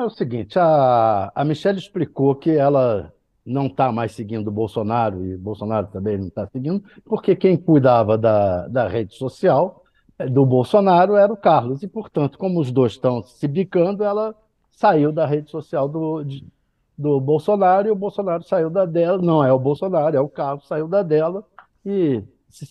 É o seguinte, a, a Michelle explicou que ela não está mais seguindo o Bolsonaro, e Bolsonaro também não está seguindo, porque quem cuidava da, da rede social eh, do Bolsonaro era o Carlos, e, portanto, como os dois estão se bicando, ela saiu da rede social do, de, do Bolsonaro e o Bolsonaro saiu da dela. Não é o Bolsonaro, é o Carlos saiu da dela e,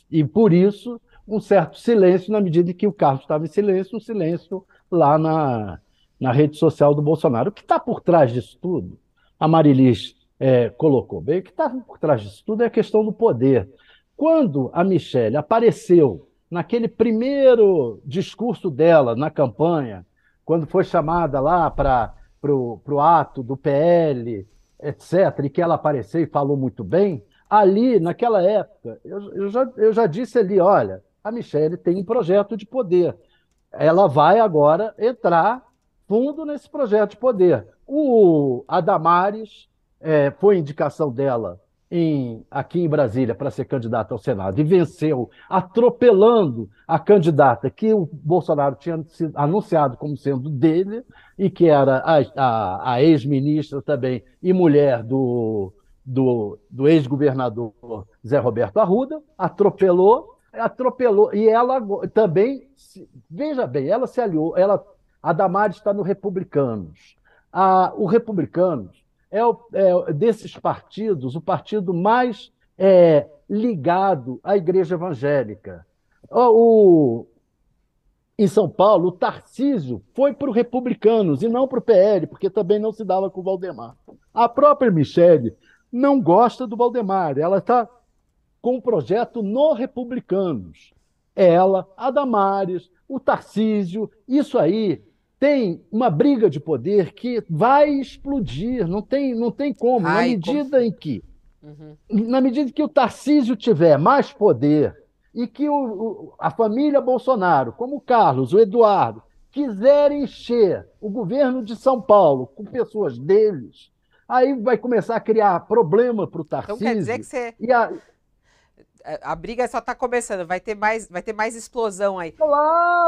e por isso um certo silêncio na medida em que o Carlos estava em silêncio, um silêncio lá na na rede social do Bolsonaro. O que está por trás disso tudo? A Marilis é, colocou bem. O que está por trás disso tudo é a questão do poder. Quando a Michelle apareceu naquele primeiro discurso dela na campanha, quando foi chamada lá para o ato do PL, etc., e que ela apareceu e falou muito bem, ali, naquela época, eu, eu, já, eu já disse ali: olha, a Michelle tem um projeto de poder. Ela vai agora entrar fundo nesse projeto de poder. O Adamares é, foi indicação dela em, aqui em Brasília para ser candidata ao Senado e venceu, atropelando a candidata que o Bolsonaro tinha anunciado como sendo dele e que era a, a, a ex-ministra também e mulher do, do, do ex-governador Zé Roberto Arruda, atropelou, atropelou e ela também, veja bem, ela se aliou, ela a Damares está no Republicanos. A, o Republicanos é, o, é, desses partidos o partido mais é, ligado à igreja evangélica. O, o, em São Paulo, o Tarcísio foi para o Republicanos e não para o PL, porque também não se dava com o Valdemar. A própria Michele não gosta do Valdemar, ela está com o projeto no Republicanos. Ela, a Damares, o Tarcísio, isso aí tem uma briga de poder que vai explodir, não tem, não tem como. Ai, na medida em que uhum. na medida que o Tarcísio tiver mais poder e que o, o, a família Bolsonaro, como o Carlos, o Eduardo, quiser encher o governo de São Paulo com pessoas deles, aí vai começar a criar problema para o Tarcísio. Então quer dizer que você... A... a... briga só está começando, vai ter mais, vai ter mais explosão aí. Claro!